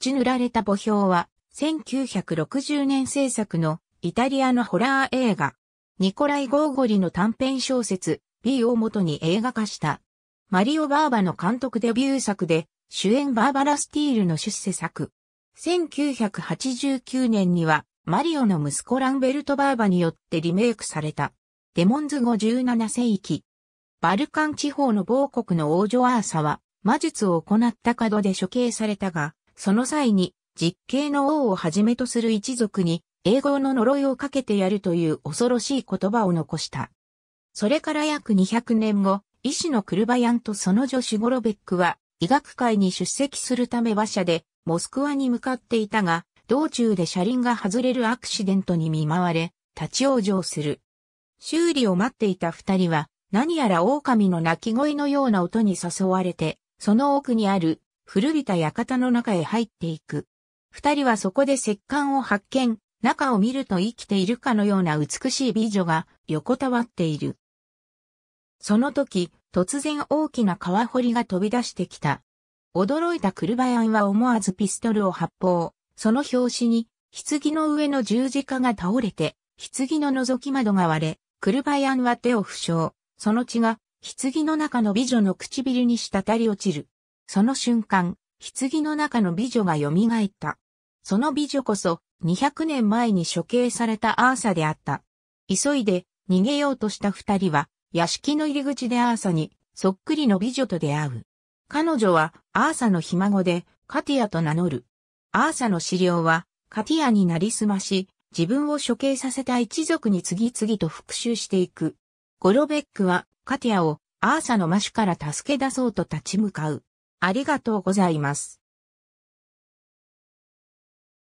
ち塗られた墓標は、1960年制作のイタリアのホラー映画、ニコライ・ゴーゴリの短編小説、B を元に映画化した。マリオ・バーバの監督デビュー作で、主演バーバラ・スティールの出世作。1989年には、マリオの息子ランベルト・バーバによってリメイクされた。デモンズ語17世紀。バルカン地方の亡国の王女アーサは、魔術を行った角で処刑されたが、その際に、実刑の王をはじめとする一族に、英語の呪いをかけてやるという恐ろしい言葉を残した。それから約200年後、医師のクルバヤンとその女子ゴロベックは、医学会に出席するため馬車で、モスクワに向かっていたが、道中で車輪が外れるアクシデントに見舞われ、立ち往生する。修理を待っていた二人は、何やら狼の鳴き声のような音に誘われて、その奥にある古びた館の中へ入っていく。二人はそこで石棺を発見、中を見ると生きているかのような美しい美女が横たわっている。その時、突然大きな川掘りが飛び出してきた。驚いたクルバヤンは思わずピストルを発砲。その拍子に、棺の上の十字架が倒れて、棺の覗き窓が割れ、クルバヤンは手を負傷。その血が、棺の中の美女の唇に滴り落ちる。その瞬間、棺の中の美女が蘇った。その美女こそ、200年前に処刑されたアーサであった。急いで、逃げようとした二人は、屋敷の入り口でアーサに、そっくりの美女と出会う。彼女は、アーサのひ孫で、カティアと名乗る。アーサの資料は、カティアになりすまし、自分を処刑させた一族に次々と復讐していく。ゴロベックは、カティアを、アーサの魔種から助け出そうと立ち向かう。ありがとうございます。